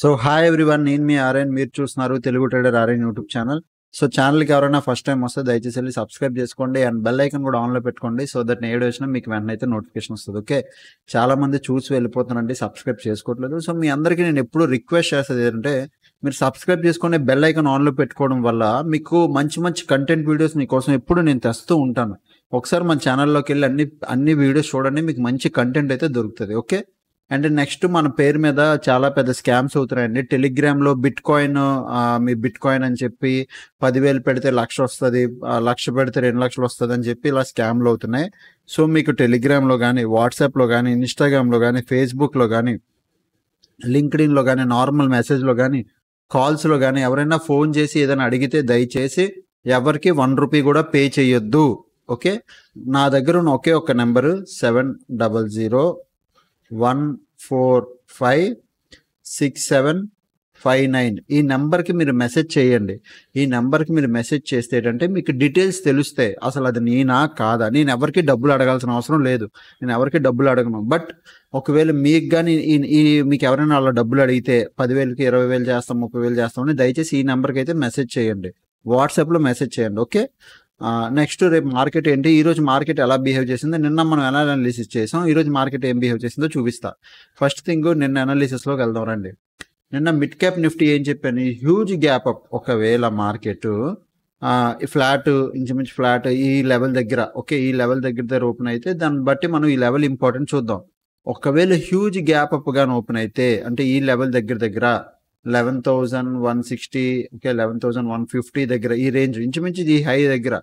so hi everyone నేను మీ R N మీరు చూస్తున్నారు Telugu trader R N YouTube channel so ఛానల్కి ఎవరైనా ఫస్ట్ టైం వస్తే దయచేసి వెళ్ళి సబ్స్క్రైబ్ చేసుకోండి అండ్ బెల్ ఐకన్ కూడా ఆన్లో పెట్టుకోండి సో దట్ ఏడు వచ్చినా మీకు వెంటనే అయితే నోటిఫికేషన్ వస్తుంది ఓకే చాలా మంది చూసి వెళ్ళిపోతానండి సబ్స్క్రైబ్ చేసుకోవట్లేదు సో మీ అందరికీ నేను ఎప్పుడు రిక్వెస్ట్ చేస్తుంది ఏంటంటే మీరు సబ్స్క్రైబ్ చేసుకుని బెల్ ఐకన్ ఆన్లో పెట్టుకోవడం వల్ల మీకు మంచి మంచి కంటెంట్ వీడియోస్ మీకోసం ఎప్పుడు నేను తెస్తూ ఉంటాను ఒకసారి మన ఛానల్లోకి వెళ్ళి అన్ని అన్ని వీడియోస్ చూడండి మీకు మంచి కంటెంట్ అయితే దొరుకుతుంది ఓకే అండ్ నెక్స్ట్ మన పేరు మీద చాలా పెద్ద స్కామ్స్ అవుతున్నాయండి టెలిగ్రామ్లో బిట్ కాయిన్ మీ బిట్ కాయిన్ అని చెప్పి పదివేలు పెడితే లక్ష వస్తుంది లక్ష పెడితే రెండు లక్షలు వస్తుంది అని చెప్పి ఇలా స్కామ్లు అవుతున్నాయి సో మీకు టెలిగ్రామ్లో కానీ వాట్సాప్లో కానీ లో కానీ ఫేస్బుక్లో కానీ లింక్డ్ఇన్లో కానీ నార్మల్ మెసేజ్లో కానీ కాల్స్లో కానీ ఎవరైనా ఫోన్ చేసి ఏదైనా అడిగితే దయచేసి ఎవరికి వన్ రూపీ కూడా పే చేయొద్దు ఓకే నా దగ్గర ఉన్న ఒకే ఒక number seven double zero one four five six seven five nine ఈ నెంబర్కి మీరు మెసేజ్ చేయండి ఈ నెంబర్కి మీరు మెసేజ్ చేస్తే ఏంటంటే మీకు డీటెయిల్స్ తెలుస్తాయి అసలు అది నేనా కాదా నేను ఎవరికి డబ్బులు అడగాల్సిన అవసరం లేదు నేను ఎవరికి డబ్బులు అడగను బట్ ఒకవేళ మీకు కానీ ఈ మీకు ఎవరైనా అలా డబ్బులు అడిగితే పదివేలకి ఇరవై వేలు చేస్తాం ముప్పై వేలు చేస్తామని దయచేసి ఈ నెంబర్కి అయితే మెసేజ్ చేయండి వాట్సాప్లో మెసేజ్ చేయండి ఓకే నెక్స్ట్ రేపు మార్కెట్ ఏంటి ఈ రోజు మార్కెట్ ఎలా బిహేవ్ చేసిందో నిన్న మనం ఎలా అనాలిసిస్ చేసాం ఈ రోజు మార్కెట్ ఏం బిహేవ్ చేసిందో చూపిస్తా ఫస్ట్ థింగ్ నిన్న అనాలిసిస్లోకి వెళ్దాం రండి నిన్న మిడ్ క్యాప్ నిఫ్టీ ఏం చెప్పాను హ్యూజ్ గ్యాప్ అప్ ఒకవేళ మార్కెట్ ఫ్లాట్ ఇంచుమించు ఫ్లాట్ ఈ లెవెల్ దగ్గర ఓకే ఈ లెవెల్ దగ్గర దగ్గర ఓపెన్ అయితే దాన్ని బట్టి మనం ఈ లెవెల్ ఇంపార్టెంట్ చూద్దాం ఒకవేళ హ్యూజ్ గ్యాప్ అప్గా ఓపెన్ అయితే అంటే ఈ లెవెల్ దగ్గర దగ్గర eleven thousand one sixty okay eleven thousand one fifty దగ్గర ఈ రేంజ్ ఇంచుమించు ఈ హై దగ్గర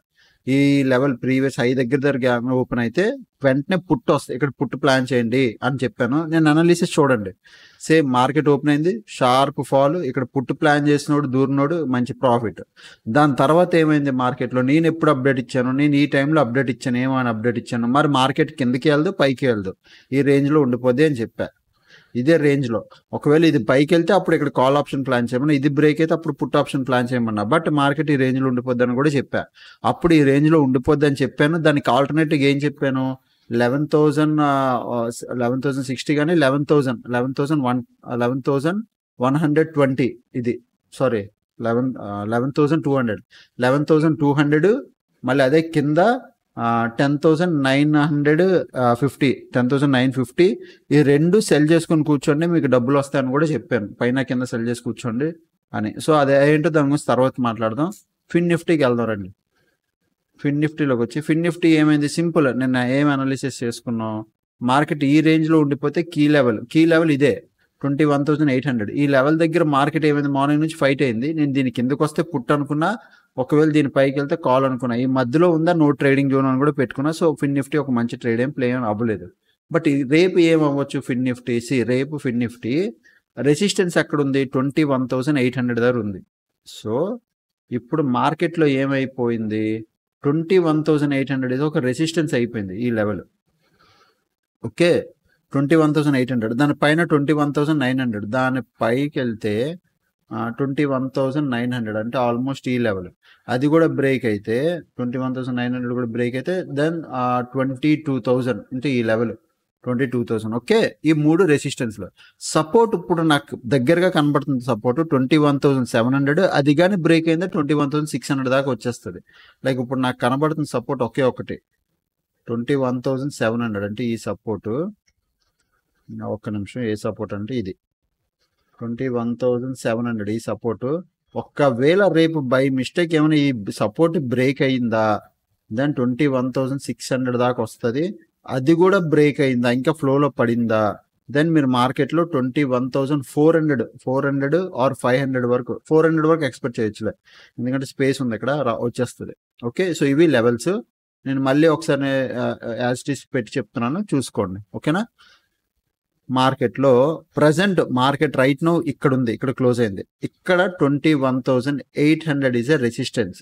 ఈ లెవెల్ ప్రీవియస్ ఐదు దగ్గర దగ్గర ఓపెన్ అయితే వెంటనే పుట్టు వస్తుంది ఇక్కడ పుట్టు ప్లాన్ చేయండి అని చెప్పాను నేను అనాలిసిస్ చూడండి సేమ్ మార్కెట్ ఓపెన్ అయింది షార్ప్ ఫాల్ ఇక్కడ పుట్టు ప్లాన్ చేసినోడు దూరినోడు మంచి ప్రాఫిట్ దాని తర్వాత ఏమైంది మార్కెట్లో నేను ఎప్పుడు అప్డేట్ ఇచ్చాను నేను ఈ టైంలో అప్డేట్ ఇచ్చాను ఏమని అప్డేట్ ఇచ్చాను మరి మార్కెట్ కిందకి వెళ్దు పైకి వెళ్దు ఈ రేంజ్లో ఉండిపోద్ది అని చెప్పా ఇదే రేంజ్ లో ఒకవేళ ఇది పైకి వెళ్తే అప్పుడు ఇక్కడ కాల్ ఆప్షన్ ప్లాన్ చేయమన్నా ఇది బ్రేక్ అయితే అప్పుడు పుట్ ఆప్షన్ ప్లాన్ చేయమన్నా బట్ మార్కెట్ ఈ రేంజ్ లో ఉండిపోద్దని కూడా చెప్పా అప్పుడు ఈ రేంజ్ లో ఉండిపోద్దని చెప్పాను దానికి ఆల్టర్నేటివ్ ఏం చెప్పాను eleven thousand eleven thousand sixty కానీ eleven thousand eleven thousand one eleven thousand one hundred twenty ఇది sorry eleven eleven thousand two hundred eleven thousand two hundred మళ్ళీ అదే కింద ten thousand nine hundred fifty ten thousand nine fifty ఈ రెండు cell చేసుకుని కూర్చోండి మీకు డబ్బులు వస్తాయని కూడా చెప్పాను పైన కింద సెల్ చేసి కూర్చోండి అని సో అది ఏంటో దాని గురించి తర్వాత మాట్లాడదాం ఫిన్ నిఫ్టీకి వెళ్దాం రండి ఫిన్ నిఫ్టీలోకి వచ్చి ఫిన్ నిఫ్టీ ఏమైంది సింపుల్ నిన్న ఏం అనాలిసిస్ చేసుకున్నాం మార్కెట్ ఈ రేంజ్లో ఉండిపోతే కీ లెవెల్ కీ లెవెల్ ఇదే twenty one thousand eight hundred ఈ లెవెల్ దగ్గర మార్కెట్ ఏమైంది మార్నింగ్ నుంచి ఫైట్ అయింది నేను దీనికి ఎందుకు వస్తే పుట్ అనుకున్నా ఒకవేళ దీని పైకి వెళ్తే కాల్ అనుకున్నా ఈ మధ్యలో ఉందా నో ట్రేడింగ్ జోన్ అని కూడా పెట్టుకున్నా సో ఫిన్ నిఫ్టీ ఒక మంచి ట్రేడ్ ఏం ప్లే అవ్వలేదు బట్ రేపు ఏమవ్వచ్చు ఫిన్ నిఫ్టీ సి రేపు ఫిన్ నిఫ్టీ రెసిస్టెన్స్ ఎక్కడ ఉంది twenty one thousand eight hundred దగ్గర ఉంది సో ఇప్పుడు మార్కెట్లో ఏమైపోయింది twenty one thousand eight hundred ఇది ఒక రెసిస్టెన్స్ అయిపోయింది ఈ level okay twenty one thousand eight hundred దానిపైన twenty one thousand nine hundred దాని పైకి వెళ్తే twenty one thousand nine hundred అంటే ఆల్మోస్ట్ ఈ లెవెల్ అది కూడా బ్రేక్ అయితే twenty one thousand nine hundred కూడా బ్రేక్ అయితే దెన్ ట్వంటీ టూ థౌసండ్ అంటే ఈ level twenty two thousand okay ఈ మూడు రెసిస్టెన్స్లో సపోర్ట్ ఇప్పుడు నాకు దగ్గరగా కనబడుతుంది support twenty one thousand seven hundred అది కానీ బ్రేక్ అయిందే twenty one thousand six hundred దాకా వచ్చేస్తుంది లైక్ ఇప్పుడు నాకు కనబడుతుంది సపోర్ట్ ఒకే ఒకటి twenty one thousand seven hundred అంటే ఈ సపోర్టు ఒక్క నిమిషం ఏ సపోర్ట్ అంటే ఇది twenty one thousand seven hundred ఈ సపోర్టు ఒక్కవేళ రేపు బై మిస్టేక్ ఏమైనా ఈ సపోర్ట్ బ్రేక్ అయిందా then twenty one thousand six hundred దాకా వస్తుంది అది కూడా బ్రేక్ అయిందా ఇంకా ఫ్లోలో పడిందా దెన్ మీరు మార్కెట్లో twenty one thousand four hundred four hundred or five hundred వరకు ఫోర్ హండ్రెడ్ వరకు ఎక్స్పెక్ట్ చేయొచ్చులే ఎందుకంటే స్పేస్ ఉంది ఇక్కడ వచ్చేస్తుంది ఓకే సో ఇవి లెవెల్స్ నేను మళ్ళీ ఒకసారి యాజ్ టీస్ పెట్టి చెప్తున్నాను చూసుకోండి ఓకేనా మార్కెట్ లో ప్రజెంట్ మార్కెట్ రైట్ నో ఇక్కడ ఉంది ఇక్కడ క్లోజ్ అయింది ఇక్కడ twenty one thousand eight hundred is a resistance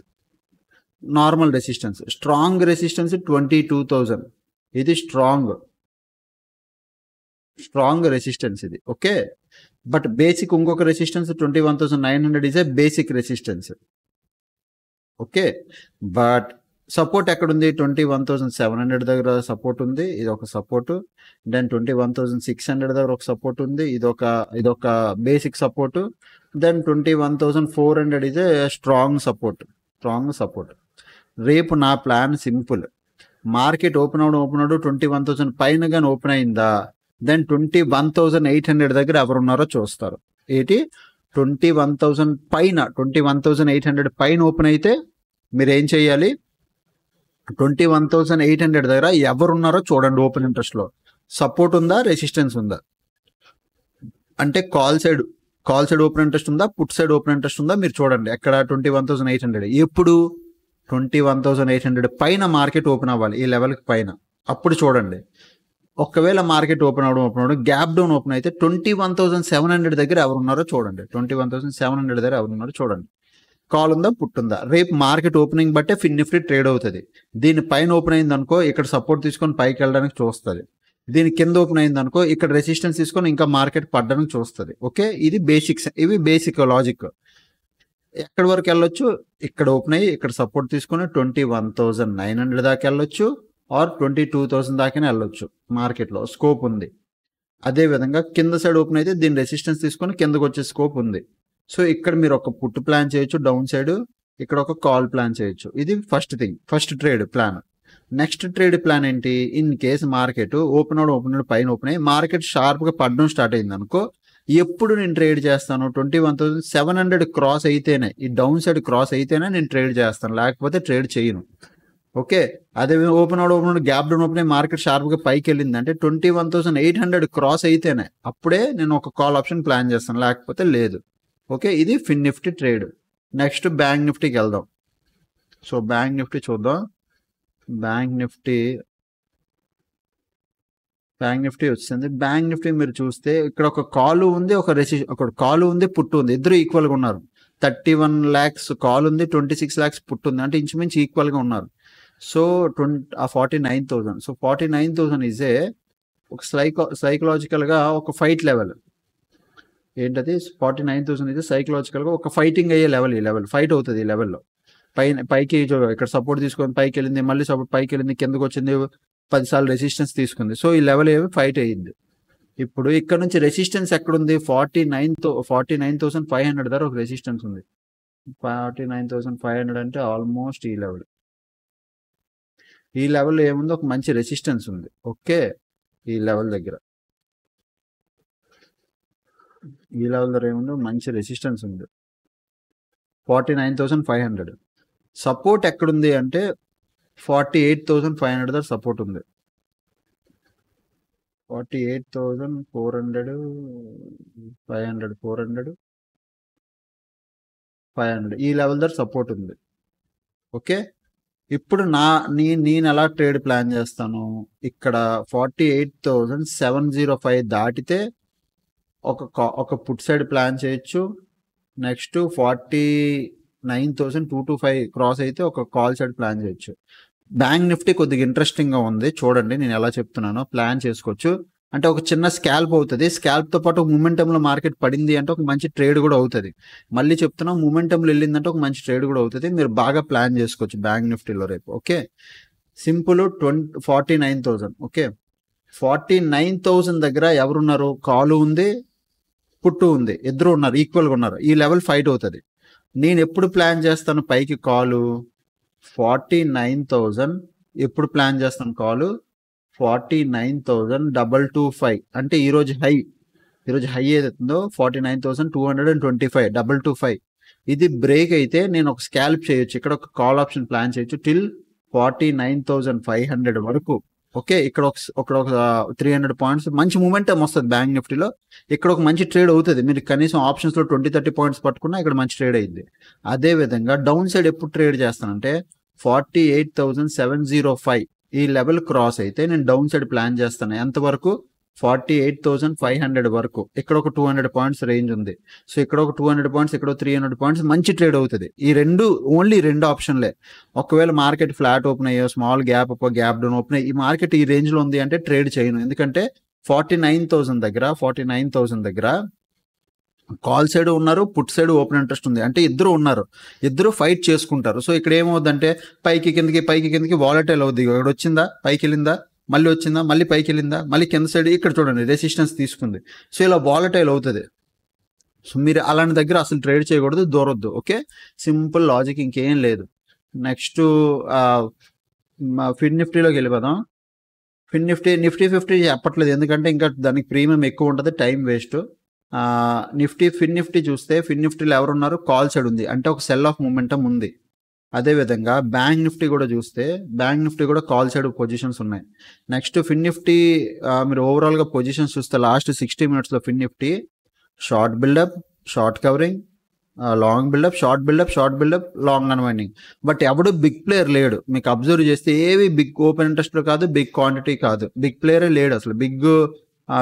normal resistance strong resistance twenty two thousand ఇది స్ట్రాంగ్ స్ట్రాంగ్ రెసిస్టెన్స్ ఇది ఓకే బట్ బేసిక్ ఇంకొక resistance twenty one thousand nine hundred is a basic resistance okay but support ఎక్కడ ఉంది twenty one thousand seven hundred దగ్గర support ఉంది ఇది ఒక support then twenty one thousand six hundred దగ్గర ఒక సపోర్ట్ ఉంది ఇది ఒక ఇది ఒక basic support then twenty one thousand four hundred ఇది స్ట్రాంగ్ సపోర్ట్ స్ట్రాంగ్ సపోర్ట్ రేపు నా ప్లాన్ సింపుల్ మార్కెట్ ఓపెన్ అవడం ఓపెన్ అవడం ట్వంటీ వన్ థౌసండ్ పైన కానీ ఓపెన్ అయిందా then twenty one thousand eight hundred దగ్గర ఎవరున్నారో చూస్తారు ఏంటి ట్వంటీ వన్ థౌసండ్ పైన twenty one thousand eight hundred పైన ఓపెన్ అయితే మీరు ఏం చేయాలి twenty one thousand eight hundred దగ్గర ఎవరున్నారో చూడండి ఓపెన్ ఇంట్రెస్ట్లో సపోర్ట్ ఉందా రెసిస్టెన్స్ ఉందా అంటే call side call side open interest ఉందా పుట్ సైడ్ ఓపెన్ ఇంట్రెస్ట్ ఉందా మీరు చూడండి ఎక్కడ twenty one thousand eight hundred ఎప్పుడు twenty one thousand eight hundred పైన మార్కెట్ ఓపెన్ అవ్వాలి ఈ లెవెల్కి పైన అప్పుడు చూడండి ఒకవేళ మార్కెట్ ఓపెన్ అవడం ఓపెన్ అవడం గ్యాప్ డౌన్ ఓపెన్ అయితే twenty one thousand seven hundred దగ్గర ఎవరున్నారో చూడండి twenty one thousand seven hundred దగ్గర ఎవరున్నారో చూడండి కాల్ ఉందా పుట్టుందా రేపు మార్కెట్ ఓపెనింగ్ బట్టే ఫిన్ నిఫ్టీ ట్రేడ్ అవుతుంది దీని పైన ఓపెన్ అయింది అనుకో ఇక్కడ సపోర్ట్ తీసుకొని పైకి వెళ్ళడానికి చూస్తుంది దీని కింద ఓపెన్ అయింది అనుకో ఇక్కడ రెసిస్టెన్స్ తీసుకొని ఇంకా మార్కెట్ పడ్డానికి చూస్తుంది ఓకే ఇది బేసిక్స్ ఇవి బేసిక్ లాజిక్ ఎక్కడి వరకు వెళ్ళొచ్చు ఇక్కడ ఓపెన్ అయ్యి ఇక్కడ సపోర్ట్ తీసుకొని twenty one thousand nine hundred దాకా వెళ్ళొచ్చు ఆర్ ట్వంటీ టూ థౌజండ్ దాకానే వెళ్ళొచ్చు మార్కెట్లో స్కోప్ ఉంది అదేవిధంగా కింద సైడ్ ఓపెన్ అయితే దీని రెసిస్టెన్స్ తీసుకొని కిందకు వచ్చే స్కోప్ ఉంది సో ఇక్కడ మీరు ఒక పుట్ ప్లాన్ చేయొచ్చు డౌన్ సైడ్ ఇక్కడ ఒక కాల్ ప్లాన్ చేయొచ్చు ఇది first thing first trade plan next trade plan ఏంటి in case market open out open out పైన ఓపెన్ అయ్యి మార్కెట్ షార్ప్గా పడడం స్టార్ట్ అయింది అనుకో ఎప్పుడు నేను ట్రేడ్ చేస్తాను twenty one thousand seven hundred cross అయితేనే ఈ డౌన్ సైడ్ క్రాస్ అయితేనే నేను ట్రేడ్ చేస్తాను లేకపోతే ట్రేడ్ చేయను ఓకే అదే open out open gap down open market షార్ప్గా పైకి వెళ్ళింది అంటే twenty one thousand eight hundred cross అయితేనే అప్పుడే నేను ఒక కాల్ ఆప్షన్ ప్లాన్ చేస్తాను లేకపోతే లేదు ఓకే ఇది fin Nifty trade next bank నిఫ్టీకి వెళ్దాం సో బ్యాంక్ నిఫ్టీ చూద్దాం బ్యాంక్ నిఫ్టీ బ్యాంక్ నిఫ్టీ వచ్చింది బ్యాంక్ నిఫ్టీ మీరు చూస్తే ఇక్కడ ఒక కాలు ఉంది ఒక రెసి ఒక కాలు ఉంది పుట్టు ఉంది ఇద్దరు ఈక్వల్గా ఉన్నారు థర్టీ వన్ ల్యాక్స్ కాల్ ఉంది ట్వంటీ సిక్స్ ల్యాక్స్ పుట్టు ఉంది అంటే ఇంచుమించు ఈక్వల్గా ఉన్నారు సో ట్వంటీ ఆ forty nine thousand so forty nine thousand ఇజే ఒక సైకో సైకలాజికల్గా ఒక ఫైట్ లెవెల్ ఏంటది ఫార్టీ నైన్ థౌసండ్ అయితే సైకలాజికల్గా ఒక ఫైటింగ్ అయ్యే లెవెల్ ఈ లెవెల్ ఫైట్ అవుతుంది ఈ లెవెల్లో పైన పైకి ఇక్కడ సపోర్ట్ తీసుకొని పైకి వెళ్ళింది మళ్ళీ సపోర్ట్ పైకి వెళ్ళింది కిందకు వచ్చింది పదిసార్లు రెసిస్టెన్స్ తీసుకుంది సో ఈ లెవెల్ ఏమి ఫైట్ అయ్యింది ఇప్పుడు ఇక్కడ నుంచి రెసిస్టెన్స్ ఎక్కడుంది forty nine forty nine thousand five hundred ధర ఒక రెసిస్టెన్స్ ఉంది forty nine thousand five hundred అంటే ఆల్మోస్ట్ ఈ లెవెల్ ఈ లెవెల్ ఏముంది ఒక మంచి రెసిస్టెన్స్ ఉంది ఓకే ఈ లెవెల్ దగ్గర ఈ లెవెల్ ఏముందో మంచి రెసిస్టెన్స్ ఉంది forty nine thousand five hundred support ఎక్కడుంది అంటే forty eight thousand five hundred దగ్గర సపోర్ట్ ఉంది forty eight thousand four hundred five hundred four hundred five hundred ఈ లెవెల్ దగ్గర సపోర్ట్ ఉంది ఓకే ఇప్పుడు నా నీ నేను ఎలా ట్రేడ్ ప్లాన్ చేస్తాను ఇక్కడ forty eight thousand seven zero five దాటితే ఒక ఒక పుట్ సైడ్ ప్లాన్ చేయొచ్చు next forty nine thousand two two five cross అయితే ఒక కాల్ సైడ్ ప్లాన్ చేయొచ్చు బ్యాంక్ నిఫ్టీ కొద్దిగా ఇంట్రెస్టింగ్గా ఉంది చూడండి నేను ఎలా చెప్తున్నానో ప్లాన్ చేసుకోవచ్చు అంటే ఒక చిన్న స్కాల్ప్ అవుతుంది స్కాల్ప్తో పాటు మూమెంటంలో మార్కెట్ పడింది అంటే ఒక మంచి ట్రేడ్ కూడా అవుతుంది మళ్ళీ చెప్తున్నాం మూమెంటంలో వెళ్ళిందంటే ఒక మంచి ట్రేడ్ కూడా అవుతుంది మీరు బాగా ప్లాన్ చేసుకోవచ్చు బ్యాంక్ నిఫ్టీలో రేపు okay simple twenty forty nine thousand okay forty nine thousand దగ్గర ఎవరున్నారు కాలు ఉంది పుట్టు ఉంది ఇద్దరు ఉన్నారు ఈక్వల్గా ఉన్నారు ఈ లెవెల్ ఫైట్ అవుతుంది నేను ఎప్పుడు ప్లాన్ చేస్తాను పైకి కాలు ఫార్టీ నైన్ థౌజండ్ ఎప్పుడు ప్లాన్ చేస్తాను call forty nine thousand double two five అంటే ఈరోజు హై ఈరోజు హై ఏదైతుందో forty nine thousand two hundred and twenty five double two five ఇది బ్రేక్ అయితే నేను ఒక స్కాల్ప్ చేయొచ్చు ఇక్కడ ఒక కాల్ ఆప్షన్ ప్లాన్ చేయొచ్చు till forty nine thousand five hundred వరకు ఓకే ఇక్కడ ఒక ఇక్కడ ఒక త్రీ హండ్రెడ్ పాయింట్స్ మంచి మూమెంటం వస్తుంది బ్యాంక్ నిఫ్టీలో ఇక్కడ ఒక మంచి ట్రేడ్ అవుతుంది మీరు కనీసం ఆప్షన్స్లో ట్వంటీ థర్టీ పాయింట్స్ పట్టుకున్నా ఇక్కడ మంచి ట్రేడ్ అయింది అదే విధంగా డౌన్ సైడ్ ఎప్పుడు ట్రేడ్ చేస్తానంటే forty eight thousand seven zero five ఈ లెవెల్ క్రాస్ అయితే నేను డౌన్ సైడ్ ప్లాన్ చేస్తాను ఎంతవరకు forty eight thousand five hundred వరకు ఇక్కడ ఒక టూ హండ్రెడ్ పాయింట్స్ రేంజ్ ఉంది సో ఇక్కడ ఒక టూ హండ్రెడ్ పాయింట్స్ ఇక్కడ త్రీ హండ్రెడ్ పాయింట్స్ మంచి ట్రేడ్ అవుతుంది ఈ రెండు ఓన్లీ రెండు ఆప్షన్లే ఒకవేళ మార్కెట్ ఫ్లాట్ ఓపెన్ అయ్యో small gap gap down open అయ్యి ఈ మార్కెట్ ఈ రేంజ్లో ఉంది అంటే ట్రేడ్ చేయను ఎందుకంటే ఫార్టీ నైన్ థౌసండ్ దగ్గర ఫార్టీ నైన్ థౌసండ్ దగ్గర కాల్ సైడ్ ఉన్నారు పుట్ సైడ్ ఓపెన్ ఇంట్రెస్ట్ ఉంది అంటే ఇద్దరు ఉన్నారు ఇద్దరు ఫైట్ చేసుకుంటారు సో ఇక్కడ ఏమవుతుందంటే పైకి కిందకి పైకి కిందకి వాలటైల్ అవుద్ది ఇక్కడ వచ్చిందా పైకి వెళ్ళిందా మళ్ళీ వచ్చిందా మళ్ళీ పైకి వెళ్ళిందా మళ్ళీ కింద సైడ్ ఇక్కడ చూడండి రెసిస్టెన్స్ తీసుకుంది సో ఇలా వాలటైల్ అవుతుంది సో మీరు అలాంటి దగ్గర అసలు ట్రేడ్ చేయకూడదు దూరొద్దు ఓకే సింపుల్ లాజిక్ ఇంకేం లేదు నెక్స్ట్ ఫిన్ నిఫ్టీలోకి వెళ్ళిపోదాం ఫిన్ నిఫ్టీ నిఫ్టీ ఫిఫ్టీ చెప్పట్లేదు ఎందుకంటే ఇంకా దానికి ప్రీమియం ఎక్కువ ఉంటుంది time waste Nifty fin Nifty చూస్తే ఫిన్ నిఫ్టీలో ఎవరున్నారు కాల్ సైడ్ ఉంది అంటే ఒక సెల్ ఆఫ్ మూమెంటం ఉంది అదేవిధంగా బ్యాంక్ నిఫ్టీ కూడా చూస్తే బ్యాంక్ నిఫ్టీ కూడా కాల్ సైడ్ పొజిషన్స్ ఉన్నాయి నెక్స్ట్ ఫిన్ నిఫ్టీ మీరు ఓవరాల్గా పొజిషన్స్ చూస్తే లాస్ట్ సిక్స్టీ మినిట్స్లో fin Nifty short buildup short covering long buildup short buildup short buildup long unwinding but ఎవడు బిగ్ ప్లేయర్ లేడు మీకు అబ్జర్వ్ చేస్తే ఏవి బిగ్ ఓపెన్ ఇంట్రెస్ట్లో కాదు బిగ్ క్వాంటిటీ కాదు బిగ్ ప్లేయరే లేడు అసలు బిగ్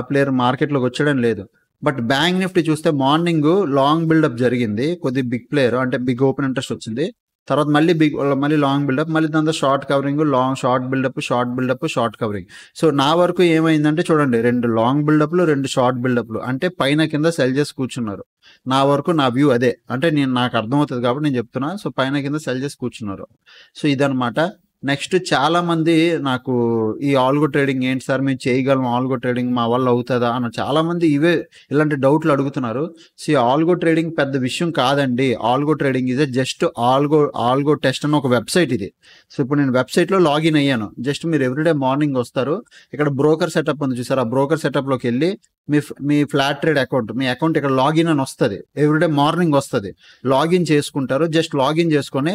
ప్లేయర్ మార్కెట్లోకి వచ్చడం లేదు బట్ బ్యాంక్ నిఫ్టీ చూస్తే మార్నింగ్ లాంగ్ బిల్డప్ జరిగింది కొద్ది బిగ్ ప్లేయర్ అంటే బిగ్ ఓపెన్ ఇంట్రెస్ట్ వచ్చింది తర్వాత మళ్ళీ బిగ్ మళ్ళీ లాంగ్ బిల్డప్ మళ్ళీ దాంతో short covering long short buildup short buildup short covering so నా వరకు ఏమైందంటే చూడండి రెండు లాంగ్ బిల్డప్లు రెండు షార్ట్ బిల్డప్లు అంటే పైన కింద సెల్ చేసి కూర్చున్నారు నా వరకు నా వ్యూ అదే అంటే నేను నాకు అర్థమవుతుంది కాబట్టి నేను చెప్తున్నా సో పైన కింద సెల్ చేసి కూర్చున్నారు సో ఇదనమాట నెక్స్ట్ చాలా మంది నాకు ఈ ఆల్గో ట్రేడింగ్ ఏంటి సార్ మేము చేయగలం ఆల్గో ట్రేడింగ్ మా వల్ల అవుతుందా అని చాలా మంది ఇవే ఇలాంటి డౌట్లు అడుగుతున్నారు సో ఆల్గో ట్రేడింగ్ పెద్ద విషయం కాదండి ఆల్గో ట్రేడింగ్ ఇదే జస్ట్ ఆల్గో ఆల్గో టెస్ట్ అని ఒక వెబ్సైట్ ఇది సో ఇప్పుడు నేను వెబ్సైట్లో లాగిన్ అయ్యాను జస్ట్ మీరు ఎవ్రీడే మార్నింగ్ వస్తారు ఇక్కడ బ్రోకర్ సెటప్ ఉంది చూసారు ఆ బ్రోకర్ సెటప్లోకి వెళ్ళి మీ మీ ఫ్లాట్ ట్రేడ్ అకౌంట్ మీ అకౌంట్ ఇక్కడ లాగిన్ అని వస్తుంది ఎవ్రీడే మార్నింగ్ వస్తుంది లాగిన్ చేసుకుంటారు జస్ట్ లాగిన్ చేసుకొని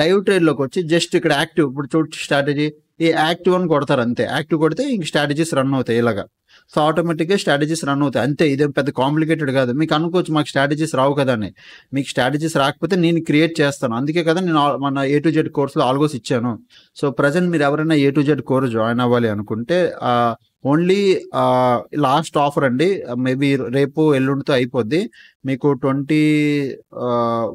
లైవ్ ట్రేడ్లోకి వచ్చి జస్ట్ ఇక్కడ యాక్టివ్ ఇప్పుడు చూడ స్ట్రాటజీ ఈ యాక్టివ్ అని కొడతారు అంతే యాక్టివ్ కొడితే ఇంక స్ట్రాటజీస్ రన్ అవుతాయి ఇలాగా సో ఆటోమేటిక్గా స్ట్రాటజీస్ రన్ అవుతాయి అంతే ఇదే పెద్ద కాంప్లికేటెడ్ కాదు మీకు అనుకోవచ్చు మాకు స్ట్రాటజీస్ రావు కదా అని మీకు స్ట్రాటజీస్ రాకపోతే నేను క్రియేట్ చేస్తాను అందుకే కదా నేను మన ఏ టు జెడ్ కోర్స్లో ఆల్గోస్ ఇచ్చాను సో ప్రజెంట్ మీరు ఎవరైనా A to Z course join అవ్వాలి అనుకుంటే ఓన్లీ లాస్ట్ ఆఫర్ అండి మేబీ రేపు ఎల్లుండితో అయిపోద్ది మీకు ట్వంటీ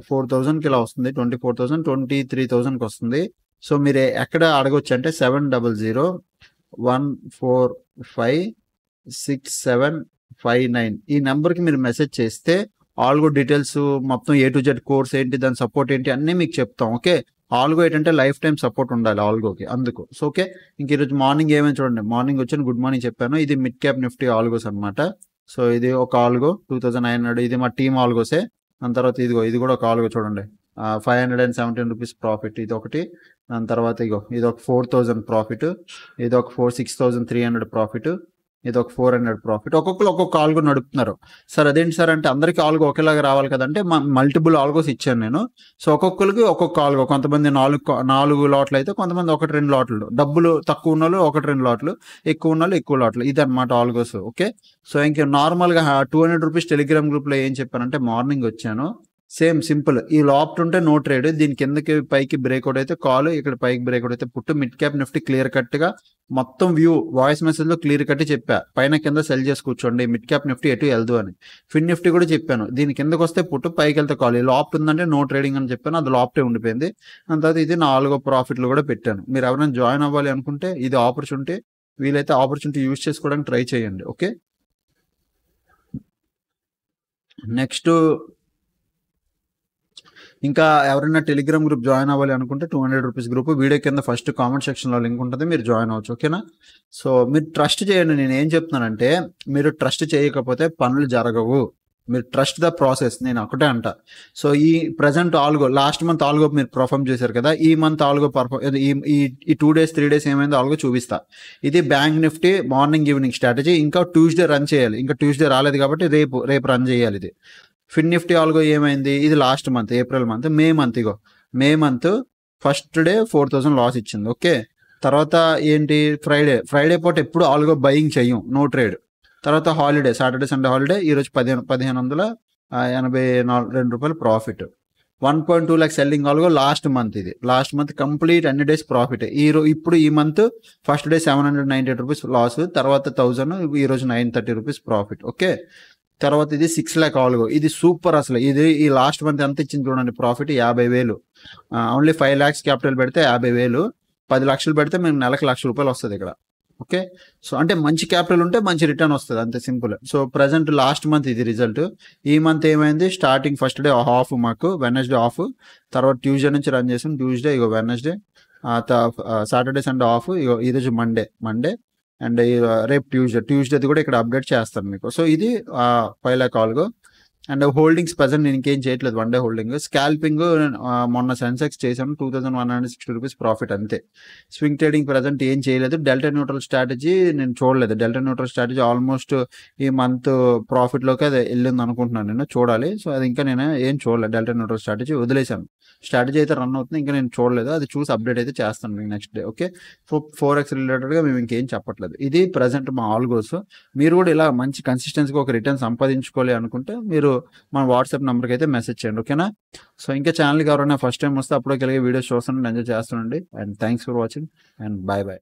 ఫోర్ థౌజండ్కి ఇలా వస్తుంది twenty four thousand twenty three థౌజండ్కి వస్తుంది సో మీరు ఎక్కడ అడగొచ్చు అంటే seven double zero one four five six seven five nine ఈ నెంబర్కి మీరు మెసేజ్ చేస్తే ఆల్గో డీటెయిల్స్ మొత్తం ఏ టు జెడ్ కోర్స్ ఏంటి దాని సపోర్ట్ ఏంటి అన్నీ మీకు చెప్తాం ఓకే ఆల్గో ఏంటంటే లైఫ్ టైం సపోర్ట్ ఉండాలి ఆల్గోకి అందుకు సో ఓకే ఇంక ఈరోజు మార్నింగ్ ఏమైనా చూడండి మార్నింగ్ వచ్చి గుడ్ మార్నింగ్ చెప్పాను ఇది మిడ్ క్యాప్ నిఫ్టీ ఆల్గోస్ అనమాట సో ఇది ఒక algo two thousand nine hundred ఇది మా టీమ్ ఆల్గోసే దాని తర్వాత ఇదిగో ఇది కూడా ఒక ఆల్గో చూడండి five hundred and seventeen rupees profit ఇది ఒకటి దాని తర్వాత ఇగో ఇది ఒక ఫోర్ థౌజండ్ ప్రాఫిట్ ఇది ఒక four six thousand three hundred profit ఇది ఒక ఫోర్ హండ్రెడ్ ప్రాఫిట్ ఒక్కొక్కరు ఒక్కొక్క ఆల్గో నడుపుతున్నారు సార్ అదేంటి సార్ అంటే అందరికీ ఆల్గో ఒకేలాగా రావాలి కదంటే మల్టిపుల్ ఆల్గోస్ ఇచ్చాను నేను సో ఒక్కొక్కరికి ఒక్కొక్క ఆల్గో కొంతమంది నాలుగు నాలుగు లాట్లు అయితే కొంతమంది ఒకటి రెండు లాట్లు డబ్బులు తక్కువ ఉన్న ఒకటి రెండు లాట్లు ఎక్కువ ఉన్న ఎక్కువ లాట్లు అనమాట ఆల్గోస్ ఓకే సో ఇంకా నార్మల్గా టూ హండ్రెడ్ రూపీస్ టెలిగ్రామ్ గ్రూప్లో ఏం చెప్పానంటే మార్నింగ్ వచ్చాను సేమ్ సింపుల్ ఈ లాప్ట్ ఉంటే నో ట్రేడ్ దీని కిందకి పైకి బ్రేక్అవుట్ అయితే కాల్ ఇక్కడ పైకి బ్రేక్అవుట్ అయితే put mid cap Nifty clear cut గా మొత్తం వ్యూ వాయిస్ మెసేజ్ లో క్లియర్ కట్ చెప్పా పైన కింద సెల్ చేసి కూర్చోండి మిడ్ క్యాప్ నిఫ్టీ ఎటు వెళ్దు అని ఫిన్ నిఫ్టీ కూడా చెప్పాను దీని కిందకు వస్తే పుట్టు పైకి వెళ్తే కాల్ ఈ లాప్ట్ ఉందంటే నో ట్రేడింగ్ అని చెప్పాను అది లాప్టే ఉండిపోయింది దాని తర్వాత ఇది నాలుగో ప్రాఫిట్లు కూడా పెట్టాను మీరు ఎవరైనా జాయిన్ అవ్వాలి అనుకుంటే ఇది ఆపర్చునిటీ వీలైతే ఆపర్చునిటీ యూజ్ చేసుకోవడానికి ట్రై చేయండి ఓకే నెక్స్ట్ ఇంకా ఎవరైనా టెలిగ్రామ్ గ్రూప్ జాయిన్ అవ్వాలి అనుకుంటే two hundred rupees group video కింద ఫస్ట్ కామెంట్ సెక్షన్లో లింక్ ఉంటుంది మీరు జాయిన్ అవ్వచ్చు ఓకేనా సో మీరు ట్రస్ట్ చేయండి నేను ఏం చెప్తున్నానంటే మీరు ట్రస్ట్ చేయకపోతే పనులు జరగవు మీరు ట్రస్ట్ ద ప్రాసెస్ నేను ఒకటే అంట సో ఈ present algo last month algo మీరు పర్ఫామ్ చేశారు కదా ఈ మంత్ ఆల్గో పర్ఫామ్ ఈ ఈ టూ డేస్ త్రీ డేస్ ఏమైందో ఆల్గో చూపిస్తా ఇది bank Nifty morning evening strategy ఇంకా ట్యూస్డే రన్ చేయాలి ఇంకా ట్యూస్డే రాలేదు కాబట్టి రేపు రేపు రన్ చేయాలి ఇది ఫిన్ నిఫ్టీ ఆల్గో ఏమైంది ఇది last month April month May month ఇగో May month first day four thousand loss ఇచ్చింది ఓకే తర్వాత ఏంటి ఫ్రైడే ఫ్రైడే పూట ఎప్పుడు ఆల్గో బయింగ్ చెయ్యం నో ట్రేడ్ తర్వాత హాలిడే సాటర్డే సండే హాలిడే ఈరోజు పదిహేను పదిహేను వందల ఎనభై నాలుగు రెండు రూపాయలు profit one point two lakh selling algo last month ఇది లాస్ట్ మంత్ కంప్లీట్ అన్ని డేస్ ప్రాఫిట్ ఈ రో ఇప్పుడు ఈ month first day seven hundred ninety eight rupees loss తర్వాత థౌజండ్ ఈరోజు nine thirty rupees profit okay తర్వాత ఇది సిక్స్ ల్యాక్ ఆల్గో ఇది సూపర్ అసలు ఇది ఈ లాస్ట్ మంత్ ఎంత ఇచ్చింది చూడండి ప్రాఫిట్ యాభై వేలు ఓన్లీ ఫైవ్ ల్యాక్స్ క్యాపిటల్ పెడితే యాభై వేలు పది లక్షలు పెడితే మేము నెలకు లక్ష రూపాయలు వస్తుంది ఇక్కడ ఓకే సో అంటే మంచి క్యాపిటల్ ఉంటే మంచి రిటర్న్ వస్తుంది అంతే simple so present last month ఇది రిజల్ట్ ఈ మంత్ ఏమైంది స్టార్టింగ్ ఫస్ట్ డే ఆఫ్ మాకు వెనస్డే ఆఫ్ తర్వాత ట్యూస్డే నుంచి రన్ చేసాం ట్యూస్డే ఇగో వెనస్డే సాటర్డే సండే ఆఫ్ ఇగో ఈరోజు మండే మండే అండ్ రేపు ట్యూస్డే ట్యూస్డేది కూడా ఇక్కడ అప్డేట్ చేస్తాను మీకు సో ఇది పైలా ఆల్గో అండ్ హోల్డింగ్స్ ప్రజెంట్ నేను ఇంకేం చేయట్లేదు వన్ డే హోల్డింగ్ స్కాల్పింగ్ మొన్న సెన్సెక్స్ చేశాను two thousand one hundred sixty rupees profit అంతే స్వింగ్ ట్రేడింగ్ ప్రజెంట్ ఏం చేయలేదు డెల్టా న్యూట్రల్ స్ట్రాటజీ నేను చూడలేదు డెల్టా న్యూట్రల్ స్ట్రాటజీ ఆల్మోస్ట్ ఈ మంత్ ప్రాఫిట్లోకి అది వెళ్ళింది అనుకుంటున్నాను నేను చూడాలి సో అది ఇంకా నేను ఏం చూడలేదు డెల్టా న్యూట్రల్ స్ట్రాటజీ వదిలేశాను స్ట్రాటజీ అయితే రన్ అవుతుంది ఇంకా నేను చూడలేదు అది చూసి అప్డేట్ అయితే చేస్తాను మీకు next day okay so forex రిలేటెడ్గా మేము ఇంకేం చెప్పట్లేదు ఇది ప్రజెంట్ మా ఆల్ గోల్స్ మీరు కూడా ఇలా మంచి కన్సిస్టెన్సీగా ఒక రిటర్న్ సంపాదించుకోవాలి అనుకుంటే మీరు మన వాట్సాప్ నెంబర్కి అయితే మెసేజ్ చేయండి ఓకేనా సో ఇంకా ఛానల్కి ఎవరైనా ఫస్ట్ టైం వస్తే అప్పుడు కలిగే వీడియోస్ చూస్తుండీ ఎంజాయ్ చేస్తుండీ and thanks for watching and bye bye